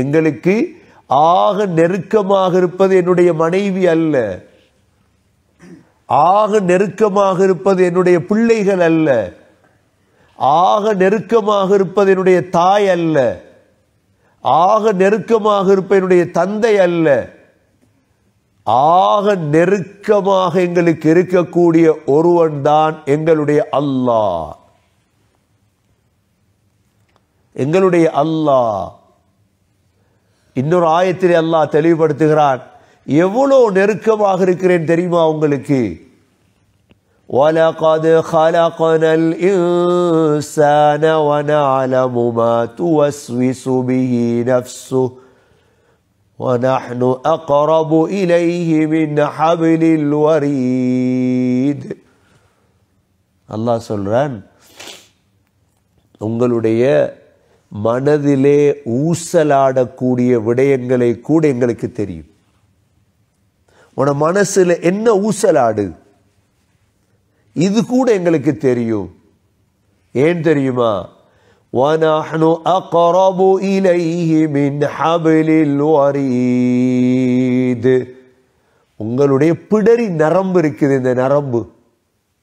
எங்களுக்கு ஆக நெருக்கமாக இருப்பது என்னுடைய மனைவி அல்ல ஆக நெருக்கமாக இருப்பது என்னுடைய பிள்ளைகள் அல்ல ஆக நெருக்கமாக இருப்பது என்னுடைய தாய் அல்ல ஆக நெருக்கமாக இருப்ப என்னுடைய தந்தை அல்ல ஆக நெருக்கமாக எங்களுக்கு இருக்கக்கூடிய ஒருவன் தான் எங்களுடைய அல்லாஹ் எங்களுடைய அல்லாஹ் இன்னொரு ஆயத்தில் அல்லாஹ் தெளிவுபடுத்துகிறான் எவ்வளோ நெருக்கமாக இருக்கிறேன் தெரியுமா உங்களுக்கு وَلَقَدْ خَلَقْنَا الْإِنسَانَ وَنَعْلَمُ مَا تُوَسْوِسُ بِهِ نَفْسُهُ وَنَحْنُ أَقْرَبُ إِلَيْهِ مِنْ حَبْلِ الْوَرِيدِ அல்லாஹ் சொல்கிறான் உங்களுடைய மனதிலே ஊசலாடக்கூடிய விடயங்களை கூட எங்களுக்கு தெரியும் உன மனசில் என்ன ஊசலாடு இது கூட எங்களுக்கு தெரியும் ஏன் தெரியுமா உங்களுடைய பிடரி நரம்பு இருக்குது இந்த நரம்பு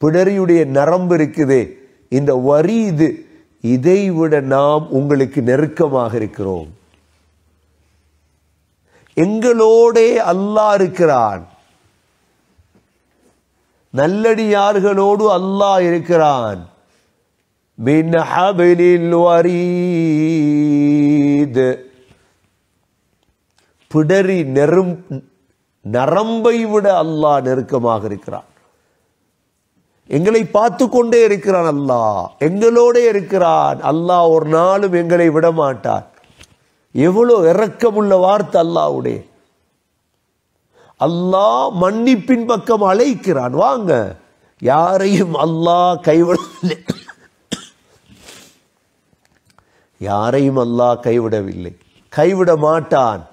பிடரியுடைய நரம்பு இருக்குது இந்த வரி இது இதைவிட நாம் உங்களுக்கு நெருக்கமாக இருக்கிறோம் எங்களோடே அல்லாஹ் இருக்கிறான் நல்லடியார்களோடு அல்லாஹ் இருக்கிறான் பிடரி நெரும் நரம்பை விட அல்லாஹ் நெருக்கமாக இருக்கிறான் எங்களை பார்த்து கொண்டே இருக்கிறான் அல்லாஹ் எங்களோட இருக்கிறான் அல்லாஹ் ஒரு நாளும் எங்களை விட மாட்டான் எவ்வளோ இறக்கமுள்ள வார்த்தை அல்லாவுடைய அல்லாஹ் மன்னிப்பின் பக்கம் அழைக்கிறான் வாங்க யாரையும் அல்லாஹ் கைவிடவில்லை யாரையும் அல்லாஹ் கைவிடவில்லை கைவிட மாட்டான்